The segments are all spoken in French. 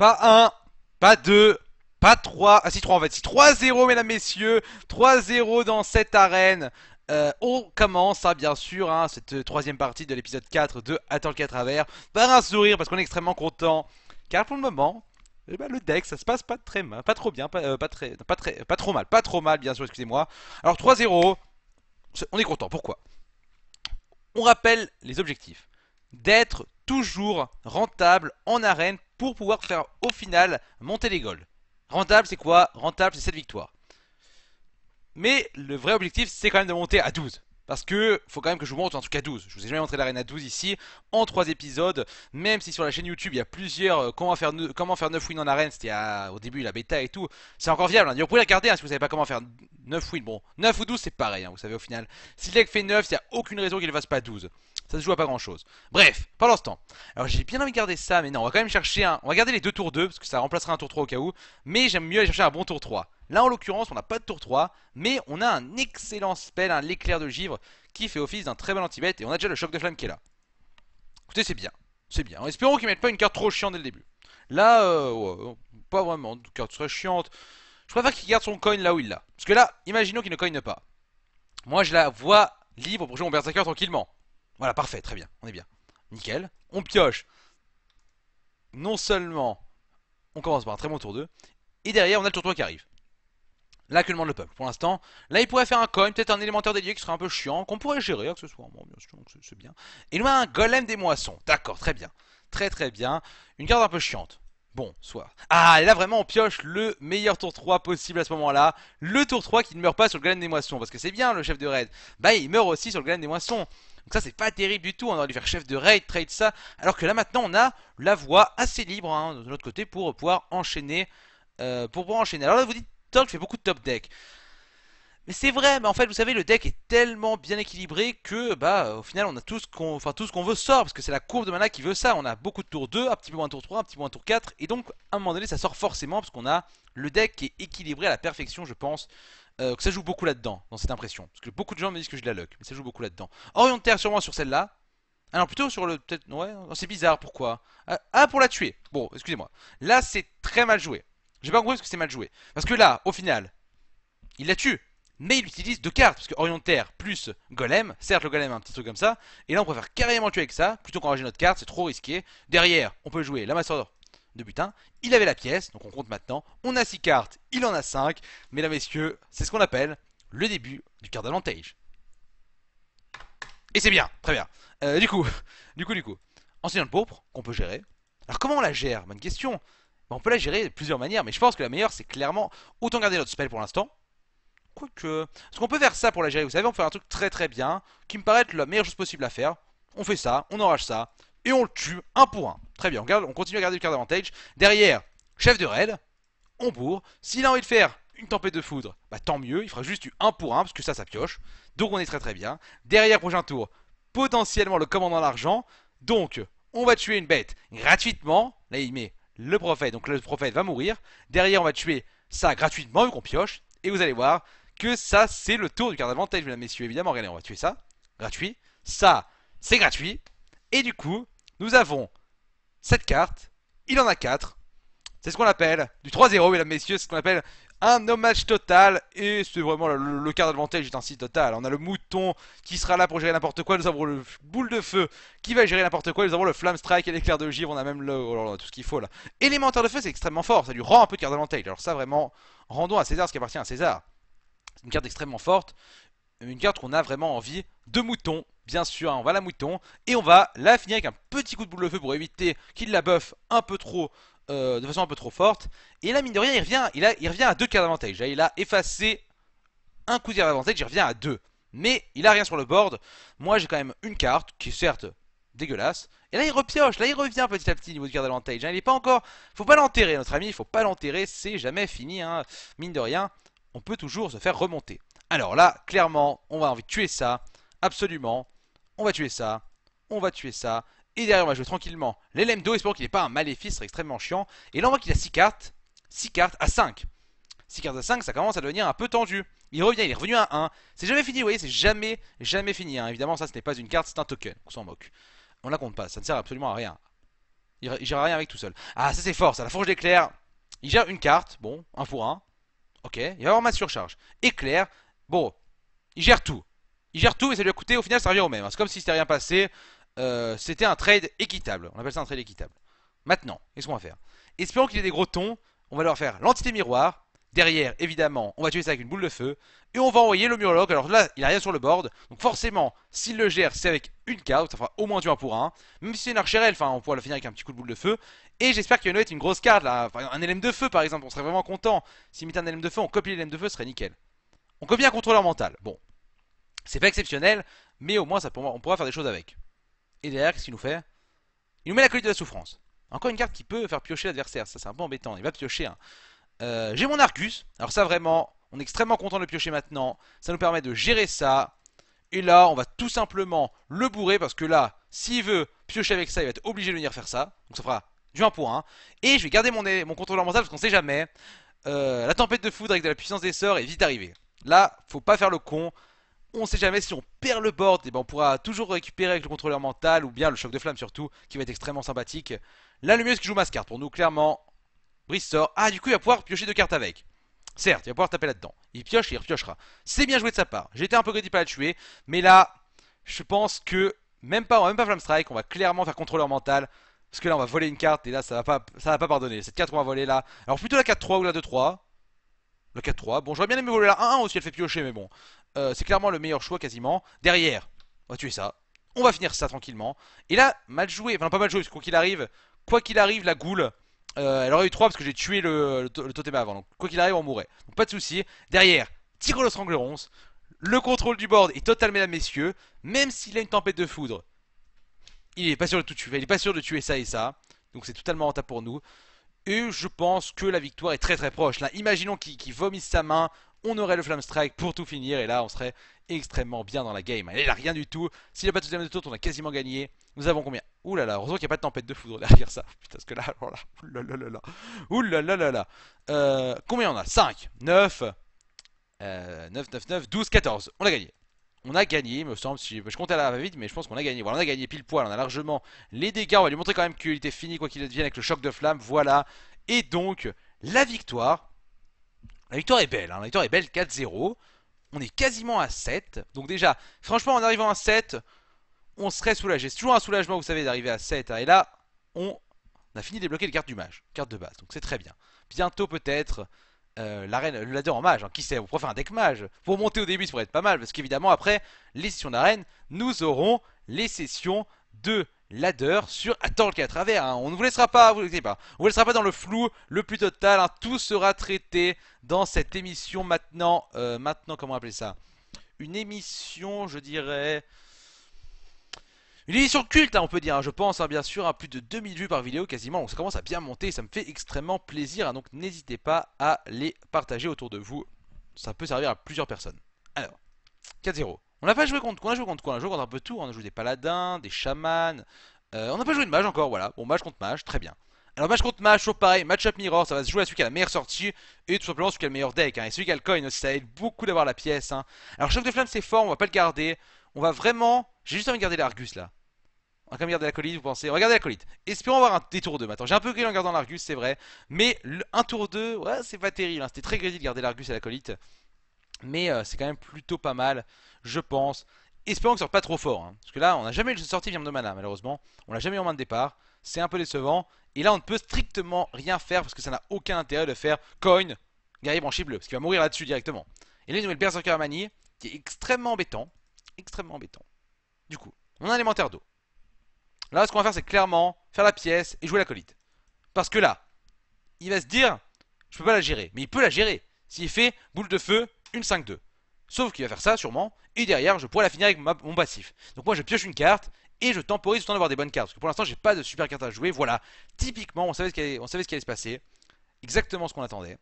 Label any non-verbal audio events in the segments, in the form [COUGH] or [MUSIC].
Pas 1, pas 2, pas 3. Ah si 3 en fait. Si 3-0 mesdames, messieurs. 3-0 dans cette arène. Euh, on commence, hein, bien sûr, hein, cette troisième partie de l'épisode 4 de Attends le à travers par un sourire parce qu'on est extrêmement content. Car pour le moment, eh ben, le deck, ça se passe pas très mal, pas trop bien, pas, euh, pas très, pas, très, pas trop mal, pas trop mal, bien sûr, excusez-moi. Alors 3-0, on est content. Pourquoi On rappelle les objectifs d'être toujours rentable en arène pour pouvoir faire au final monter les goals. Rentable c'est quoi Rentable c'est cette victoire. Mais le vrai objectif c'est quand même de monter à 12. Parce que faut quand même que je vous montre en tout cas 12. Je vous ai jamais montré l'arène à 12 ici en 3 épisodes. Même si sur la chaîne YouTube il y a plusieurs euh, comment, faire comment faire 9 wins en arène, c'était au début la bêta et tout. C'est encore viable. Hein. Vous pouvez regarder hein, si vous savez pas comment faire 9 wins. Bon, 9 ou 12 c'est pareil, hein, vous savez au final. Si le deck fait 9, il n'y a aucune raison qu'il ne fasse pas 12. Ça se joue à pas grand chose. Bref, pendant ce temps. Alors j'ai bien envie de garder ça, mais non, on va quand même chercher un. On va garder les deux tours 2 parce que ça remplacera un tour 3 au cas où. Mais j'aime mieux aller chercher un bon tour 3. Là en l'occurrence, on n'a pas de tour 3, mais on a un excellent spell, un l'éclair de givre qui fait office d'un très bon anti-bet et on a déjà le choc de flamme qui est là. Écoutez, c'est bien. C'est bien. Espérons qu'ils mettent pas une carte trop chiante dès le début. Là, euh, pas vraiment de carte très chiante. Je préfère qu'il garde son coin là où il l'a. Parce que là, imaginons qu'il ne coigne pas. Moi, je la vois libre pour jouer mon berserker tranquillement. Voilà, parfait, très bien, on est bien. Nickel. On pioche. Non seulement on commence par un très bon tour 2, et derrière on a le tour 3 qui arrive. Là que demande le peuple. Pour l'instant, là il pourrait faire un coin, peut-être un élémentaire délié qui serait un peu chiant, qu'on pourrait gérer soit, bon, bien sûr, c'est bien. Et nous a un golem des moissons. D'accord, très bien. Très très bien. Une carte un peu chiante. Bon, soit. Ah, là vraiment on pioche le meilleur tour 3 possible à ce moment-là. Le tour 3 qui ne meurt pas sur le golem des moissons. Parce que c'est bien le chef de raid. Bah il meurt aussi sur le golem des moissons. Donc ça c'est pas terrible du tout, hein, on aurait dû faire chef de raid, trade ça, alors que là maintenant on a la voie assez libre hein, de l'autre côté pour pouvoir enchaîner. Euh, pour pouvoir enchaîner. Alors là vous dites, je fait beaucoup de top deck. Mais c'est vrai, mais en fait, vous savez, le deck est tellement bien équilibré que, bah, au final, on a tout ce qu'on enfin, tout ce qu'on veut sort, parce que c'est la courbe de mana qui veut ça. On a beaucoup de tour 2, un petit peu moins tour 3, un petit peu moins tour 4, et donc, à un moment donné, ça sort forcément, parce qu'on a le deck qui est équilibré à la perfection, je pense, euh, que ça joue beaucoup là-dedans, dans cette impression. Parce que beaucoup de gens me disent que je la luck, mais ça joue beaucoup là-dedans. terre, sûrement sur celle-là. Alors ah plutôt sur le... Peut-être... Ouais, oh, c'est bizarre, pourquoi ah, ah, pour la tuer Bon, excusez-moi. Là, c'est très mal joué. J'ai pas compris parce que c'est mal joué. Parce que là, au final, il la tue. Mais il utilise deux cartes, parce que terre plus Golem, certes le Golem a un petit truc comme ça, et là on préfère carrément tuer avec ça, plutôt qu'enrager notre carte, c'est trop risqué. Derrière, on peut jouer la Master de butin. Il avait la pièce, donc on compte maintenant. On a 6 cartes, il en a 5. Mesdames, Messieurs, c'est ce qu'on appelle le début du card advantage. Et c'est bien, très bien. Euh, [LAUGHS] du coup, du coup, du coup. Ancien de pourpre, qu'on peut gérer. Alors comment on la gère Bonne question. Ben, on peut la gérer de plusieurs manières, mais je pense que la meilleure, c'est clairement autant garder notre spell pour l'instant. Quoique. Parce qu'on peut faire ça pour la gérer, vous savez, on peut faire un truc très très bien, qui me paraît être la meilleure chose possible à faire. On fait ça, on enrage ça, et on le tue un pour un. Très bien, on, continue à garder le quart d'avantage. Derrière, chef de raid, on bourre. S'il a envie de faire une tempête de foudre, bah tant mieux, il fera juste du 1 pour 1 parce que ça, ça pioche. Donc on est très très bien. Derrière, prochain tour, potentiellement le commandant l'argent. Donc, on va tuer une bête gratuitement. Là, il met le prophète, donc le prophète va mourir. Derrière, on va tuer ça gratuitement, vu qu'on pioche. Et vous allez voir que ça, c'est le tour du quart d'avantage, mesdames, messieurs. Évidemment, regardez, on va tuer ça, gratuit. Ça, c'est gratuit. Et du coup, nous avons cette carte, il en a 4. C'est ce qu'on appelle du 3-0, mesdames, messieurs, c'est ce qu'on appelle un hommage total. Et c'est vraiment le, quart d'avantage est ainsi total. On a le mouton qui sera là pour gérer n'importe quoi. Nous avons le boule de feu qui va gérer n'importe quoi. Nous avons le flamme strike et l'éclair de givre. On a même le. Oh tout ce qu'il faut là. Élémentaire de feu, c'est extrêmement fort. Ça lui rend un peu de quart d'avantage. Alors ça, vraiment, rendons à César ce qui appartient à César. C'est une carte extrêmement forte. Une carte qu'on a vraiment envie de mouton bien sûr, on va la mouton, et on va la finir avec un petit coup de boule de feu pour éviter qu'il la buffe un peu trop, euh, de façon un peu trop forte. Et là, mine de rien, il revient, il, il revient à deux cartes d'avantage. il a effacé un coup de d'avantage, il revient à deux. Mais il a rien sur le board. Moi, j'ai quand même une carte qui est certes dégueulasse. Et là il repioche, là il revient petit à petit niveau de cartes d'avantage. Hein. Il n'est pas encore. Faut pas l'enterrer, notre ami, il faut pas l'enterrer, c'est jamais fini, hein. mine de rien. On peut toujours se faire remonter. Alors là, clairement, on va envie de tuer ça. Absolument on va tuer ça, on va tuer ça, et derrière on va jouer tranquillement l'élème d'eau, qu'il n'est pas un maléfice, ce serait extrêmement chiant. Et là on voit qu'il a 6 cartes, 6 cartes à 5. 6 cartes à 5, ça commence à devenir un peu tendu. Il revient, il est revenu à 1. C'est jamais fini, vous voyez, c'est jamais, jamais fini. Hein. Évidemment, ça ce n'est pas une carte, c'est un token, on s'en moque. On la compte pas, ça ne sert absolument à rien. Il gère rien avec tout seul. Ah, ça c'est fort, ça, la forge d'éclair. Il gère une carte, bon, 1 pour 1. Ok, il va avoir ma surcharge. Éclair, bon, il gère tout. Il gère tout, et ça lui a coûté au final, ça revient au même. Hein. C'est comme si c'était rien passé. Euh, c'était un trade équitable. On appelle ça un trade équitable. Maintenant, qu'est-ce qu'on va faire Espérons qu'il ait des gros tons. On va leur faire l'entité miroir. Derrière, évidemment, on va tuer ça avec une boule de feu. Et on va envoyer le Murloc. Alors là, il n'a rien sur le board. Donc forcément, s'il le gère, c'est avec une carte. Ça fera au moins du 1 pour 1. Même si c'est une archerelle, enfin, on pourra le finir avec un petit coup de boule de feu. Et j'espère qu'il va nous être une grosse carte. Là. un élément de feu, par exemple. On serait vraiment content. S'il mettait un élème de feu, on copie l'élément de feu, ce serait nickel. On copie un contrôleur mental. Bon, c'est pas exceptionnel, mais au moins on pourra faire des choses avec. Et derrière, qu'est-ce qu'il nous fait Il nous met la colite de la souffrance. Encore une carte qui peut faire piocher l'adversaire, ça c'est un peu embêtant, il va piocher hein. euh, J'ai mon arcus. alors ça vraiment, on est extrêmement content de le piocher maintenant, ça nous permet de gérer ça. Et là, on va tout simplement le bourrer parce que là, s'il veut piocher avec ça, il va être obligé de venir faire ça. Donc ça fera du 1 pour 1. Et je vais garder mon, mon contrôleur mental parce qu'on sait jamais. Euh, la tempête de foudre avec de la puissance des sorts est vite arrivée. Là, faut pas faire le con. On sait jamais si on perd le board, et ben on pourra toujours récupérer avec le contrôleur mental ou bien le choc de flamme surtout, qui va être extrêmement sympathique. Là, le mieux c'est qu'il joue ma carte pour nous, clairement. Brice sort. Ah, du coup, il va pouvoir piocher deux cartes avec. Certes, il va pouvoir taper là-dedans. Il pioche et il repiochera. C'est bien joué de sa part. J'ai été un peu pas à la tuer, mais là, je pense que même pas, on même pas Flame Strike, on va clairement faire contrôleur mental. Parce que là on va voler une carte et là ça va pas, ça va pas pardonner. Cette carte qu'on va voler là. Alors plutôt la 4-3 ou la 2-3. La 4-3. Bon j'aurais bien aimé voler la 1-1 aussi, elle fait piocher mais bon. Euh, c'est clairement le meilleur choix quasiment. Derrière, on va tuer ça. On va finir ça tranquillement. Et là, mal joué, enfin pas mal joué, parce que quoi qu'il arrive, quoi qu'il arrive, la goule, euh, elle aurait eu 3 parce que j'ai tué le, totem avant. Donc quoi qu'il arrive, on mourrait. Donc pas de souci. Derrière, Tyrolos Stranglerons. Le contrôle du board est total, mesdames, messieurs. Même s'il a une tempête de foudre, il est pas sûr de tout tuer. Il est pas sûr de tuer ça et ça. Donc c'est totalement en rentable pour nous. Et je pense que la victoire est très très proche. Là, imaginons qu'il vomisse sa main on aurait le Flamme Strike pour tout finir, et là on serait extrêmement bien dans la game. Elle là, rien du tout. S'il n'y a pas de deuxième de tour, on a quasiment gagné. Nous avons combien Ouh là là, heureusement qu'il n'y a pas de tempête de foudre derrière ça. Putain, parce que là, alors oh oh là, là là Euh, combien on a 5, 9, euh, 9, 9, 9, 12, 14. On a gagné. On a gagné, il me semble. Si je compte à la vite, mais je pense qu'on a gagné. Voilà, on a gagné pile poil. On a largement les dégâts. On va lui montrer quand même qu'il était fini, quoi qu'il advienne, avec le choc de flamme. Voilà. Et donc, la victoire la victoire est belle, hein. la victoire est belle, 4-0. On est quasiment à 7. Donc déjà, franchement, en arrivant à 7, on serait soulagé. C'est toujours un soulagement, vous savez, d'arriver à 7. Et là, on a fini de débloquer les cartes du mage, Carte de base. Donc c'est très bien. Bientôt peut-être euh, l'arène, le ladder en mage. Hein. Qui sait, on pourrait faire un deck mage. Pour monter au début, ça pourrait être pas mal. Parce qu'évidemment, après les sessions d'arène, nous aurons les sessions de ladder sur Attends le à travers, hein. on ne vous laissera pas, vous ne pas, on vous laissera pas dans le flou le plus total, hein. tout sera traité dans cette émission maintenant, euh, maintenant comment appeler ça Une émission, je dirais, une émission culte, hein, on peut dire, je pense, bien sûr, à plus de 2000 vues par vidéo quasiment. On commence à bien monter, ça me fait extrêmement plaisir. donc n'hésitez pas à les partager autour de vous. Ça peut servir à plusieurs personnes. Alors, 4-0. On n'a pas joué contre quoi On a joué contre quoi On a joué contre un peu tout. Hein. On a joué des paladins, des chamans. Euh, on n'a pas joué de mage encore, voilà. Bon, mage contre mage, très bien. Alors, mage contre mage, toujours pareil, match-up mirror, ça va se jouer à celui qui a la meilleure sortie et tout simplement celui qui a le meilleur deck. Hein, et celui qui a le coin aussi, ça aide beaucoup d'avoir la pièce. Hein. Alors, chef de flamme, c'est fort, on va pas le garder. On va vraiment. J'ai juste envie de garder l'Argus là. On va quand même garder colite, vous pensez. On va garder l'acolyte. Espérons avoir un, des tours 2 maintenant. J'ai un peu grillé en gardant l'Argus, c'est vrai. Mais un tour 2, ouais, c'est pas terrible. Hein. C'était très gris de garder l'Argus et colite. Mais euh, c'est quand même plutôt pas mal, je pense. Espérons qu'il ne pas trop fort. Hein. Parce que là, on n'a jamais sorti Viande de Mana, malheureusement. On l'a jamais eu en main de départ. C'est un peu décevant. Et là, on ne peut strictement rien faire parce que ça n'a aucun intérêt de faire Coin, guerrier branché bleu. Parce qu'il va mourir là-dessus directement. Et là, il nous met le Berserker à qui est extrêmement embêtant. Extrêmement embêtant. Du coup, on a un élémentaire d'eau. Là, ce qu'on va faire, c'est clairement faire la pièce et jouer la colite. Parce que là, il va se dire, je ne peux pas la gérer. Mais il peut la gérer. S'il fait boule de feu, une 5-2. Sauf qu'il va faire ça sûrement, et derrière je pourrais la finir avec mon passif. Donc moi je pioche une carte, et je temporise tout en d'avoir des bonnes cartes. Parce que pour l'instant j'ai pas de super carte à jouer, voilà. Typiquement on savait ce qui allait, savait ce qui allait se passer, exactement ce qu'on attendait.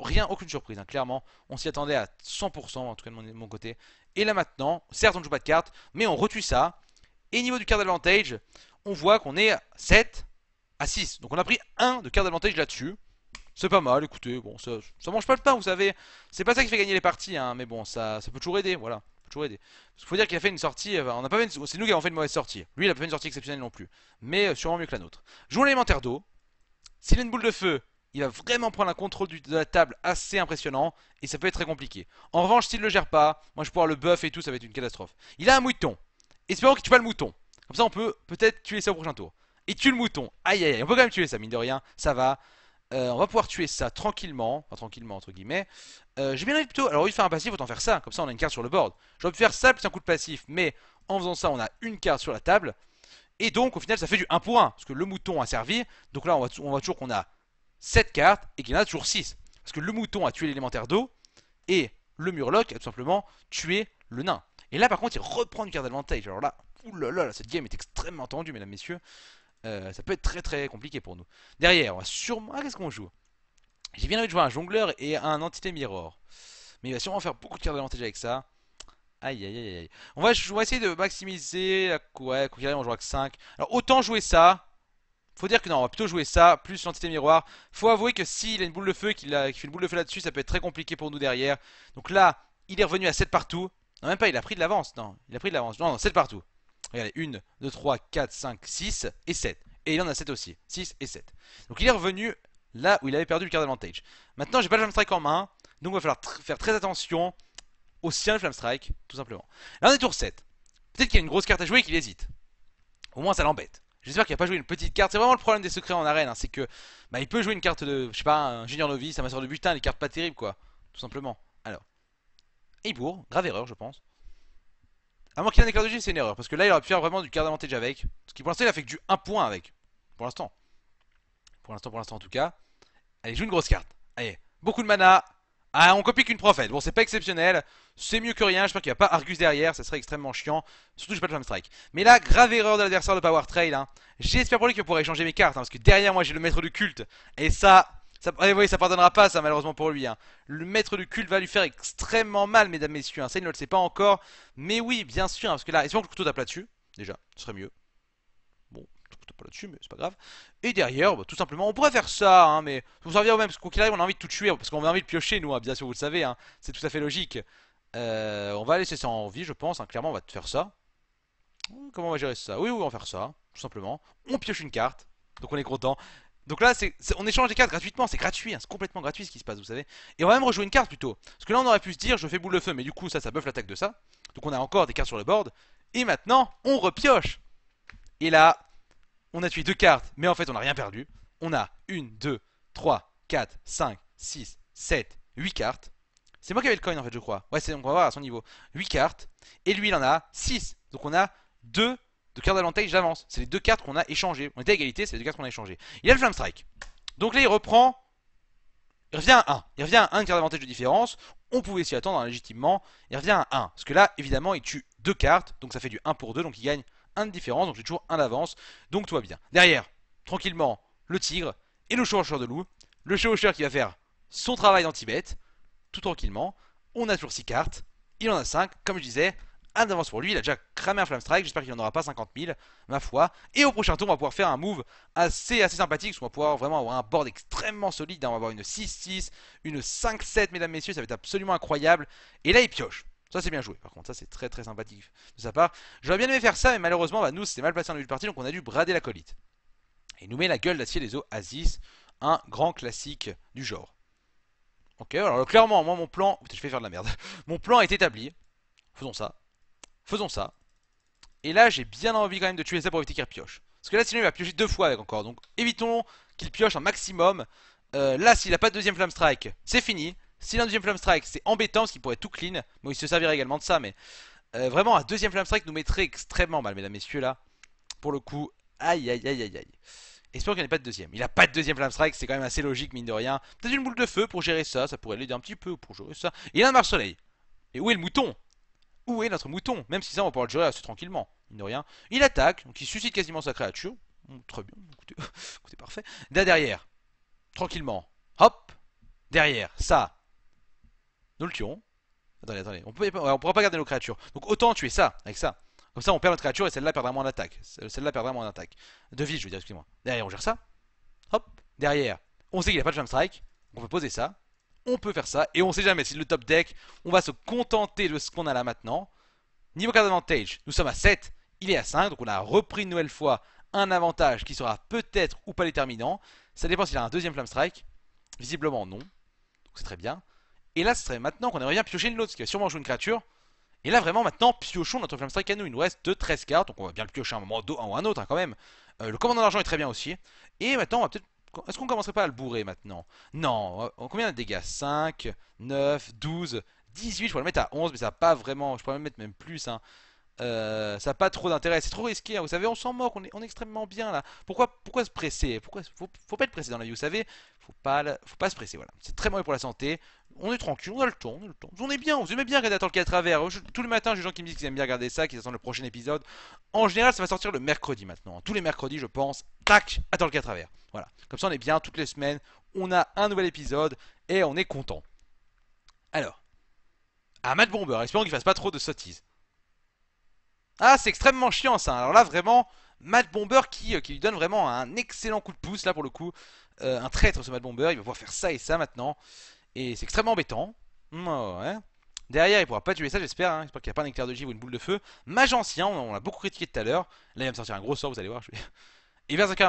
Rien, aucune surprise, hein, clairement, on s'y attendait à 100%, en tout cas de mon, côté. Et là maintenant, certes on ne joue pas de carte, mais on retue ça. Et niveau du card advantage, on voit qu'on est à 7 à 6. Donc on a pris 1 de card advantage là-dessus. C'est pas mal, écoutez, bon, ça, mange pas le pain, vous savez. C'est pas ça qui fait gagner les parties, hein, mais bon, ça, ça peut toujours aider, voilà. Peut toujours aider. Parce faut dire qu'il a fait une sortie, euh, on pas c'est nous qui avons fait une mauvaise sortie. Lui, il a pas fait une sortie exceptionnelle non plus, mais euh, sûrement mieux que la nôtre. Jouons l'élémentaire d'eau. S'il a une boule de feu, il va vraiment prendre un contrôle de la table assez impressionnant, et ça peut être très compliqué. En revanche, s'il le gère pas, moi je pouvoir le buff et tout, ça va être une catastrophe. Il a un mouton. Espérons qu'il tue pas le mouton. Comme ça, on peut peut-être tuer ça au prochain tour. Et tue le mouton. Aïe aïe aïe, on peut quand même tuer ça, mine de rien. Ça va. Euh, on va pouvoir tuer ça tranquillement, tranquillement entre guillemets. Euh, j'ai bien envie plutôt, alors il faire un passif, autant faire ça, comme ça on a une carte sur le board. J'aurais pu faire ça plus un coup de passif, mais en faisant ça on a une carte sur la table. Et donc au final ça fait du 1 point, 1, parce que le mouton a servi, donc là on voit, on toujours qu'on a 7 cartes et qu'il y en a toujours 6. Parce que le mouton a tué l'élémentaire d'eau, et le murloc a tout simplement tué le nain. Et là par contre il reprend une carte d'avantage, alors là, oulala, cette game est extrêmement tendue mesdames, messieurs. Euh, ça peut être très très compliqué pour nous. Derrière, on va sûrement... Ah, qu'est-ce qu'on joue J'ai bien envie de jouer un jongleur et un entité miroir Mais il va sûrement faire beaucoup de cartes d'avantage avec ça. Aïe aïe aïe aïe. On va, on va essayer de maximiser la ouais, on joue avec 5. Alors autant jouer ça. Faut dire que non, on va plutôt jouer ça, plus l'entité miroir. Faut avouer que s'il a une boule de feu, qu'il fait une boule de feu là-dessus, ça peut être très compliqué pour nous derrière. Donc là, il est revenu à 7 partout. Non, même pas, il a pris de l'avance. Non, il a pris de l'avance. Non, non, 7 partout. Regardez, 1, 2, 3, 4, 5, 6 et 7. Et il en a 7 aussi. 6 et 7. Donc il est revenu là où il avait perdu le card advantage. Maintenant, j'ai pas le flamme strike en main. Donc il va falloir faire très attention au sien le flamme strike, tout simplement. Là, on est tour 7. Peut-être qu'il y a une grosse carte à jouer et qu'il hésite. Au moins, ça l'embête. J'espère qu'il n'a pas joué une petite carte. C'est vraiment le problème des secrets en arène. Hein. c'est que bah, il peut jouer une carte de, je sais pas, un junior novice, un master de butin, des cartes pas terribles, quoi. Tout simplement. Alors, et il bourre. Grave erreur, je pense. Alors moins qu'il ait un éclair de génie, c'est une erreur. Parce que là, il aurait pu faire vraiment du card avantage avec. Ce qui, pour l'instant, il a fait que du 1 point avec. Pour l'instant. Pour l'instant, pour l'instant, en tout cas. Allez, joue une grosse carte. Allez, beaucoup de mana. Ah, on copie qu'une prophète. Bon, c'est pas exceptionnel. C'est mieux que rien. J'espère qu'il n'y a pas Argus derrière. Ça serait extrêmement chiant. Surtout, j'ai pas de Flame Strike. Mais là, grave erreur de l'adversaire de Power Trail. Hein. J'espère pour lui que pourra pourrai échanger mes cartes. Hein, parce que derrière moi, j'ai le maître du culte. Et ça, ça, voyez eh oui, ça pardonnera pas, ça, malheureusement pour lui. Hein. Le maître du culte va lui faire extrêmement mal, mesdames, messieurs. Hein. Ça, il ne le sait pas encore. Mais oui, bien sûr, hein, parce que là, espérons que le couteau tape là-dessus. Déjà, ce serait mieux. Bon, le pas là-dessus, mais c'est pas grave. Et derrière, bah, tout simplement, on pourrait faire ça, mais vous servir au même. Parce qu'on arrive, on a envie de tout tuer, parce qu'on a envie de piocher, nous, bien sûr, vous le savez. C'est tout à fait logique. Euh, on va laisser ça en vie, je pense. Clairement, on va te faire ça. Comment on va gérer ça Oui, oui, on va faire ça, tout simplement. On pioche une carte, donc on est content. Donc là, on échange des cartes gratuitement, c'est gratuit, hein, c'est complètement gratuit ce qui se passe, vous savez. Et on va même rejouer une carte plutôt. Parce que là, on aurait pu se dire, je fais boule de feu, mais du coup, ça, ça buff l'attaque de ça. Donc on a encore des cartes sur le board. Et maintenant, on repioche. Et là, on a tué deux cartes, mais en fait, on n'a rien perdu. On a 1, 2, 3, 4, 5, 6, 7, 8 cartes. C'est moi qui avais le coin, en fait, je crois. Ouais, c'est, on va voir à son niveau. 8 cartes. Et lui, il en a 6. Donc on a 2 de cartes d'avantage, j'avance. C'est les deux cartes qu'on a échangées. On était à égalité, c'est les deux cartes qu'on a échangées. Il a le flamestrike, Strike. Donc là, il reprend. Il revient à 1. Il revient à 1 carte d'avantage de différence. On pouvait s'y attendre hein, légitimement. Il revient à 1. Parce que là, évidemment, il tue deux cartes. Donc ça fait du 1 pour 2. Donc il gagne 1 de différence. Donc j'ai toujours 1 d'avance. Donc tout va bien. Derrière, tranquillement, le tigre et le chevaucheur de loup. Le chevaucheur qui va faire son travail dans Tibet. Tout tranquillement. On a toujours 6 cartes. Il en a 5. Comme je disais, un d'avance pour lui. Il a déjà cramé un flamestrike, Strike. J'espère qu'il n'en aura pas 50 000, ma foi. Et au prochain tour, on va pouvoir faire un move assez, assez sympathique. qu'on va pouvoir vraiment avoir un board extrêmement solide. On va avoir une 6-6, une 5-7, mesdames, messieurs. Ça va être absolument incroyable. Et là, il pioche. Ça c'est bien joué, par contre ça c'est très très sympathique de sa part. J'aurais bien aimé faire ça, mais malheureusement bah, nous c'était mal placé en début de partie, donc on a dû brader la colite. Et nous met la gueule d'acier des eaux Aziz, un grand classique du genre. Ok, alors clairement, moi mon plan. je vais faire de la merde. [LAUGHS] Mon plan est établi. Faisons ça. Faisons ça. Et là, j'ai bien envie quand même de tuer ça pour éviter qu'il pioche. Parce que là, sinon, il va piocher deux fois avec encore. Donc, évitons qu'il pioche un maximum. Euh, là, s'il n'a pas de deuxième Flamme Strike, c'est fini. S'il a un deuxième Flamme Strike, c'est embêtant parce qu'il pourrait tout clean. Bon, il se servirait également de ça, mais... Euh, vraiment, un deuxième Flamme Strike nous mettrait extrêmement mal, mesdames, messieurs, là. Pour le coup, aïe, aïe, aïe, aïe, aïe. Espérons qu'il n'y ait pas de deuxième. Il n'a pas de deuxième flamme Strike, c'est quand même assez logique, mine de rien. Peut-être une boule de feu pour gérer ça, ça pourrait l'aider un petit peu pour gérer ça. il a un marche-soleil. Et où est le mouton où est notre mouton Même si ça, on peut le gérer assez tranquillement, il ne rien. Il attaque, donc il suscite quasiment sa créature. très bien, écoutez, [LAUGHS] écoutez parfait. derrière, tranquillement, hop, derrière, ça, nous le tuons. Attendez, attendez, on, ne pourra pas garder nos créatures. Donc autant tuer ça, avec ça. Comme ça, on perd notre créature et celle-là perdra moins attaque. Celle-là perdra moins attaque. De vie, je veux dire, excusez-moi. Derrière, on gère ça. Hop, derrière, on sait qu'il a pas de jump strike. On peut poser ça on peut faire ça. Et on sait jamais si le top deck, on va se contenter de ce qu'on a là maintenant. Niveau 4 advantage, nous sommes à 7, il est à 5, donc on a repris une nouvelle fois un avantage qui sera peut-être ou pas déterminant. Ça dépend s'il a un deuxième Flame Strike. Visiblement non. Donc c'est très bien. Et là, ce serait maintenant qu'on aimerait bien piocher une l'autre, qui va sûrement jouer une créature. Et là, vraiment, maintenant, piochons notre Flame Strike à nous. Il nous reste 13 cartes, donc on va bien le piocher un moment ou à un autre hein, quand même. Euh, le commandant d'argent est très bien aussi. Et maintenant, on va peut-être est-ce qu'on commencerait pas à le bourrer maintenant Non. Euh, combien de dégâts 5, 9, 12, 18. Je pourrais le mettre à 11, mais ça n'a pas vraiment. Je pourrais même mettre même plus. Hein. Euh, ça n'a pas trop d'intérêt. C'est trop risqué. Hein. Vous savez, on s'en moque. On est, extrêmement bien là. Pourquoi, pourquoi se presser Pourquoi faut, faut, pas être pressé dans la vie. Vous savez, faut pas, faut pas se presser. Voilà. C'est très mauvais pour la santé on est tranquille, on a le temps, on a le temps. On est bien, vous aimez bien regarder Attends le à travers. tous les matins, j'ai des gens qui me disent qu'ils aiment bien regarder ça, qu'ils attendent le prochain épisode. En général, ça va sortir le mercredi maintenant. Tous les mercredis, je pense, tac, Attends le à travers. Voilà. Comme ça, on est bien toutes les semaines. On a un nouvel épisode et on est content. Alors, à ah, Matt Bomber, espérons qu'il fasse pas trop de sottises. Ah, c'est extrêmement chiant ça. Alors là, vraiment, Matt Bomber qui, euh, qui lui donne vraiment un excellent coup de pouce là pour le coup. Euh, un traître ce Matt Bomber, il va pouvoir faire ça et ça maintenant. Et c'est extrêmement embêtant. Mm, Derrière, il pourra pas tuer ça, j'espère. Hein. J'espère qu'il n'y a pas un éclair de givre ou une boule de feu. Mage ancien, on l'a beaucoup critiqué tout à l'heure. Là, il va me sortir un gros sort, vous allez voir. Je vais... Et [LAUGHS] Berserker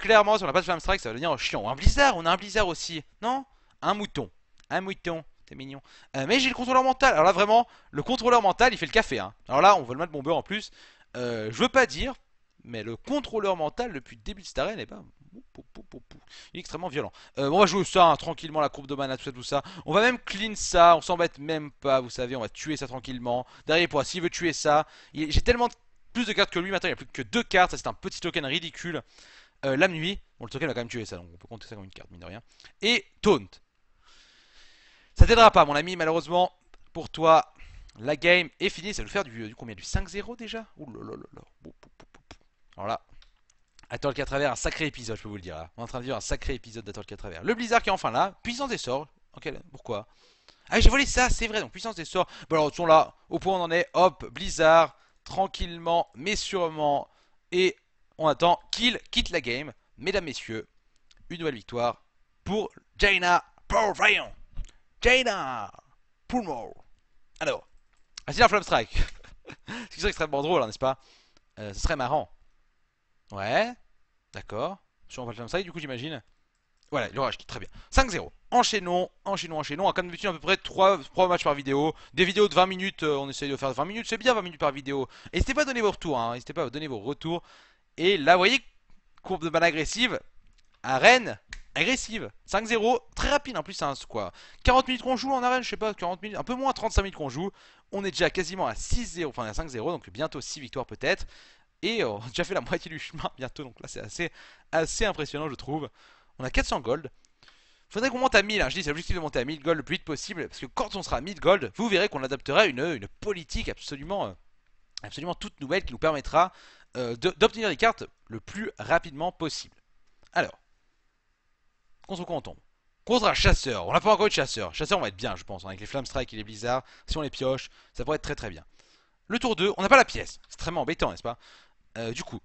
clairement, si on n'a pas de flamme Strike, ça va devenir chiant. Un blizzard, on a un blizzard aussi. Non Un mouton. Un mouton. C'est mignon. Euh, mais j'ai le contrôleur mental. Alors là, vraiment, le contrôleur mental, il fait le café. Hein. Alors là, on veut le mettre bombeur en plus. Euh, je veux pas dire, mais le contrôleur mental depuis le début de cette arène, est eh ben, il est extrêmement violent. Euh, on va jouer ça hein, tranquillement, la courbe de mana, tout ça, tout ça. On va même clean ça, on s'embête même pas, vous savez, on va tuer ça tranquillement. Derrière pour s'il veut tuer ça, j'ai tellement plus de cartes que lui maintenant, il n'y a plus que deux cartes, ça c'est un petit token ridicule. Euh, la nuit, bon le token va quand même tuer ça, donc on peut compter ça comme une carte, mine de rien. Et Taunt. Ça t'aidera pas mon ami, malheureusement, pour toi, la game est finie, ça va nous faire du, combien Du 5-0 déjà Ouh alors là, Atoll à travers un sacré épisode, je peux vous le dire. Là. On est en train de vivre un sacré épisode d'Atoll à travers. Le Blizzard qui est enfin là, puissance des sorts. Ok, pourquoi Ah, j'ai volé ça, c'est vrai. Donc, puissance des sorts. Bon, alors, sont là, au point où on en est. Hop, Blizzard, tranquillement, mais sûrement. Et on attend qu'il quitte la game. Mesdames, messieurs, une nouvelle victoire pour Jaina Purveyon. Jaina Pullmore. Alors, Flamestrike [LAUGHS] Ce qui serait extrêmement drôle, hein, n'est-ce pas euh, Ce serait marrant Ouais, d'accord. on le faire comme ça, et du coup, j'imagine. Voilà, l'orage qui, est très bien. 5-0. Enchaînons, enchaînons, enchaînons. comme d'habitude, à peu près 3, matchs par vidéo. Des vidéos de 20 minutes, euh, on essaye de faire 20 minutes. C'est bien 20 minutes par vidéo. N'hésitez pas à donner vos retours. Hein. N'hésitez pas à donner vos retours. Et là, vous voyez, courbe de balle agressive. Arène, agressive. 5-0, très rapide en plus, hein, quoi. 40 minutes qu'on joue en arène, je sais pas, 40 minutes, un peu moins, 35 minutes qu'on joue. On est déjà quasiment à 6-0, enfin à 5-0, donc bientôt 6 victoires peut-être. Et euh, on a déjà fait la moitié du chemin [LAUGHS] bientôt, donc là c'est assez, assez impressionnant je trouve. On a 400 gold. Faudrait qu'on monte à 1000, j'ai hein. je dis c'est l'objectif de monter à 1000 gold le plus vite possible, parce que quand on sera à 1000 gold, vous verrez qu'on adoptera une, politique absolument, euh, absolument toute nouvelle qui nous permettra euh, d'obtenir des cartes le plus rapidement possible. Alors, contre quoi on tombe Contre un chasseur, on n'a pas encore de chasseur. Chasseur, on va être bien, je pense, hein, avec les Flamme Strike et les Blizzards. Si on les pioche, ça pourrait être très très bien. Le tour 2, on n'a pas la pièce. C'est très embêtant, n'est-ce pas euh, du coup,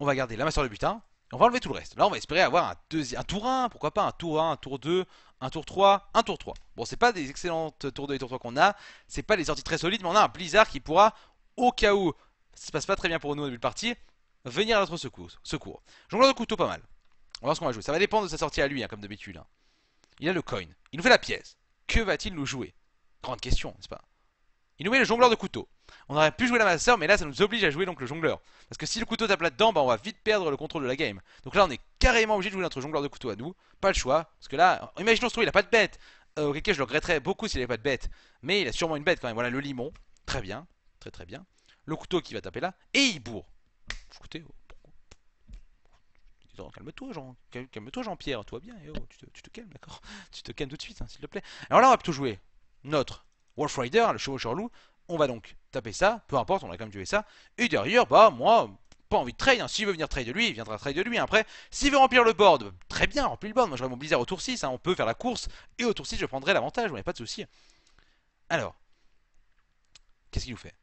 on va garder la masseur de butin. Et on va enlever tout le reste. Là, on va espérer avoir un, un tour 1, pourquoi pas un tour 1, un tour 2, un tour 3, un tour 3. Bon, c'est pas des excellentes tours 2 et tour 3 qu'on a. C'est pas des sorties très solides, mais on a un Blizzard qui pourra, au cas où ça se passe pas très bien pour nous au début de partie, venir à notre secours. secours. Jongleur de couteau, pas mal. On va voir ce qu'on va jouer. Ça va dépendre de sa sortie à lui, hein, comme d'habitude. Hein. Il a le coin. Il nous fait la pièce. Que va-t-il nous jouer Grande question, n'est-ce pas il nous met le jongleur de couteau. On aurait pu jouer la masseur, mais là ça nous oblige à jouer donc le jongleur. Parce que si le couteau tape là-dedans, bah, on va vite perdre le contrôle de la game. Donc là on est carrément obligé de jouer notre jongleur de couteau à nous. Pas le choix. Parce que là, imaginons ce trou, il a pas de bête. Euh, auquel je le regretterais beaucoup s'il avait pas de bête. Mais il a sûrement une bête quand même. Voilà le limon. Très bien. Très très bien. Le couteau qui va taper là. Et il bourre. Écoutez, oh, calme-toi, Jean, calme-toi, Jean-Pierre, toi bien, eh oh, tu, te, calmes, d'accord [LAUGHS] Tu te calmes tout de suite, hein, s'il te plaît. Alors là, on va plutôt jouer notre Wolf Rider, le chevaucheur loup, on va donc taper ça, peu importe, on a quand même tué ça. Et derrière, bah moi, pas envie de trade, si hein. s'il veut venir trade de lui, il viendra trade de lui après. S'il veut remplir le board, très bien, remplis le board, moi j'aurai mon blizzard au tour 6, hein. on peut faire la course, et au tour 6 je prendrai l'avantage, on pas de souci. Alors, qu'est-ce qu'il nous fait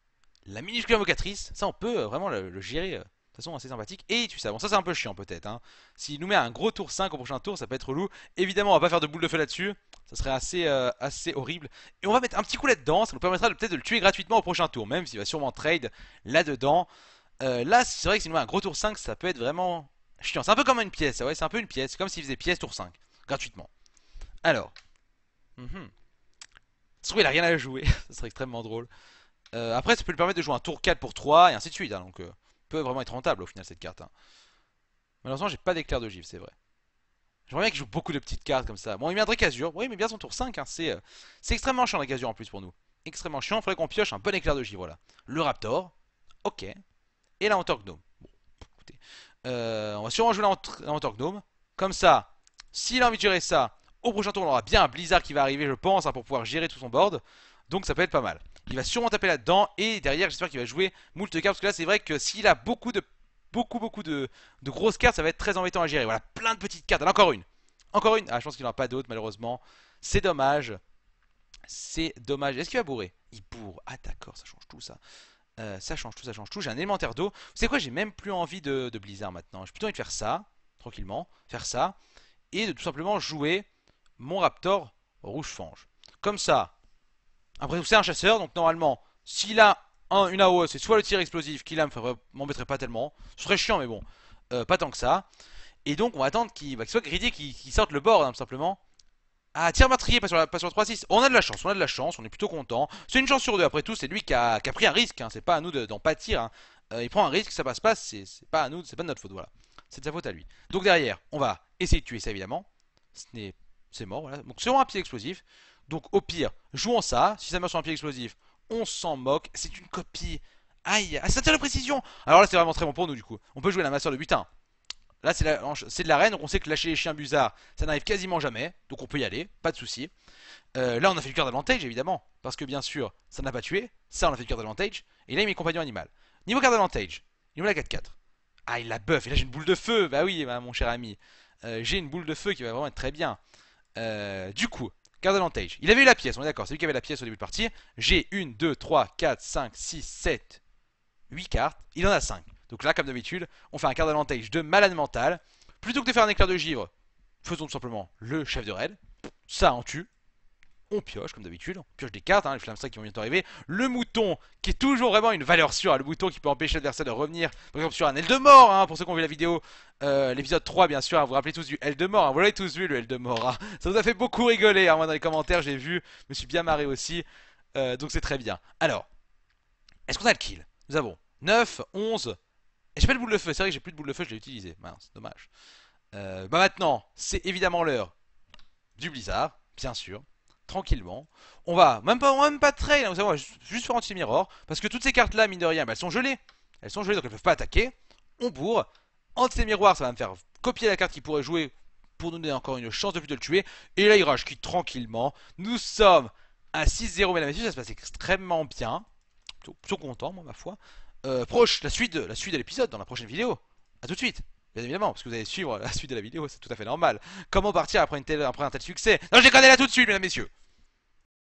La minuscule invocatrice, ça on peut euh, vraiment le, gérer euh, de toute façon assez sympathique. Et tu sais, bon, ça c'est un peu chiant peut-être. Hein. S'il nous met un gros tour 5 au prochain tour, ça peut être relou. Évidemment, on va pas faire de boule de feu là-dessus. Ça serait assez, euh, assez horrible. Et on va mettre un petit coup là-dedans. Ça nous permettra peut-être de le tuer gratuitement au prochain tour, même s'il va sûrement trade là-dedans. Euh, là, c'est vrai que s'il nous met un gros tour 5, ça peut être vraiment chiant. C'est un peu comme une pièce, ouais, c'est un peu une pièce. C'est comme s'il faisait pièce tour 5, gratuitement. Alors. Mm -hmm. il a rien à jouer. ça [LAUGHS] serait extrêmement drôle. Euh, après, ça peut lui permettre de jouer un tour 4 pour 3 et ainsi de suite. Hein, donc, peut vraiment être rentable au final cette carte. Hein. Malheureusement, j'ai pas d'éclair de givre, c'est vrai. J'aimerais bien qu'il joue beaucoup de petites cartes comme ça. Bon, il viendrait Casure. Oui, mais bien son tour 5. Hein, euh, c'est extrêmement chiant la Casure en plus pour nous. Extrêmement chiant. Il faudrait qu'on pioche un bon éclair de givre voilà. Le Raptor. Ok. Et la Hunter Gnome. Bon, écoutez. Euh, on va sûrement jouer la Hunter Gnome. Comme ça, s'il a envie de gérer ça, au prochain tour, on aura bien un Blizzard qui va arriver, je pense, hein, pour pouvoir gérer tout son board. Donc ça peut être pas mal. Il va sûrement taper là-dedans. Et derrière, j'espère qu'il va jouer moult cartes. Parce que là, c'est vrai que s'il a beaucoup de beaucoup, beaucoup de, de, grosses cartes, ça va être très embêtant à gérer. Voilà, plein de petites cartes. Alors, encore une. Encore une. Ah, je pense qu'il n'en a pas d'autres, malheureusement. C'est dommage. C'est dommage. Est-ce qu'il va bourrer Il bourre. Ah, d'accord, ça change tout, ça. Euh, ça change tout, ça change tout. J'ai un élémentaire d'eau. Vous savez quoi J'ai même plus envie de, de Blizzard maintenant. J'ai plutôt envie de faire ça, tranquillement. Faire ça. Et de tout simplement jouer mon Raptor Rouge Fange. Comme ça, après tout, c'est un chasseur, donc normalement, s'il a un, une AOE, c'est soit le tir explosif qui là m'embêterait pas tellement. Ce serait chiant, mais bon, euh, pas tant que ça. Et donc, on va attendre qu'il va bah, soit greedy, qu'il sorte le bord hein, simplement. Ah, tir matrier, pas sur, le sur 3-6. On a de la chance, on a de la chance, on est plutôt content. C'est une chance sur deux, après tout, c'est lui qui a, pris un risque, hein. c'est pas à nous d'en pâtir. Hein. Euh, il prend un risque, ça passe pas, c'est pas à nous, c'est pas de notre faute, voilà. C'est de sa faute à lui. Donc derrière, on va essayer de tuer ça, évidemment. C'est mort, voilà. Donc sur un pied explosif, donc au pire, jouons ça. Si ça meurt sur un pied explosif, on s'en moque. C'est une copie. Aïe, ah, ça tient la précision Alors là, c'est vraiment très bon pour nous, du coup. On peut jouer la masseur de butin. Là, c'est de la reine, donc on sait que lâcher les chiens bizarres, ça n'arrive quasiment jamais. Donc on peut y aller, pas de souci. Euh, là, on a fait le cœur d'avantage évidemment. Parce que bien sûr, ça n'a pas tué. Ça, on a fait le cœur d'avantage, Et là, il met compagnon animal. Niveau cœur d'avantage, niveau la 4-4. Ah, il la buff. Et là, j'ai une boule de feu. Bah oui, bah, mon cher ami. Euh, j'ai une boule de feu qui va vraiment être très bien. Euh, du coup, il avait eu la pièce, on est d'accord, c'est lui qui avait la pièce au début de partie. J'ai 1, 2, 3, 4, 5, 6, 7, 8 cartes. Il en a 5. Donc là, comme d'habitude, on fait un quart d'avantage de malade mental. Plutôt que de faire un éclair de givre, faisons tout simplement le chef de raid. Ça en tue on pioche comme d'habitude, on pioche des cartes, hein, les flammes 5 qui vont bientôt arriver, le mouton qui est toujours vraiment une valeur sûre, hein, le mouton qui peut empêcher l'adversaire de revenir, par exemple sur un L de mort, hein, pour ceux qui ont vu la vidéo, euh, l'épisode 3 bien sûr, vous vous rappelez tous du L de mort, vous l'avez tous vu le L de mort, ça vous a fait beaucoup rigoler, moi dans les commentaires j'ai vu, je me suis bien marré aussi, euh, donc c'est très bien. Alors, est-ce qu'on a le kill Nous avons 9, 11, et j'ai pas de boule de feu, c'est vrai que j'ai plus de boule de feu, je l'ai utilisé, mince, dommage. Euh, bah maintenant, c'est évidemment l'heure du blizzard, bien sûr tranquillement. On va, même pas, même pas trail, hein, vous juste faire anti miroir parce que toutes ces cartes-là, mine de rien, bah, elles sont gelées. Elles sont gelées, donc elles peuvent pas attaquer. On bourre. Anti-miroir, ça va me faire copier la carte qui pourrait jouer pour nous donner encore une chance de plus de le tuer. Et là, il rage qui tranquillement. Nous sommes à 6-0, mesdames et messieurs, ça se passe extrêmement bien. Plutôt, content, moi, ma foi. Euh, proche, la suite, la suite de l'épisode dans la prochaine vidéo. à tout de suite Bien évidemment, parce que vous allez suivre la [LAUGHS] suite de la vidéo, c'est tout à fait normal. Comment partir après, un tel succès Non, je connais là tout de suite, mesdames, et messieurs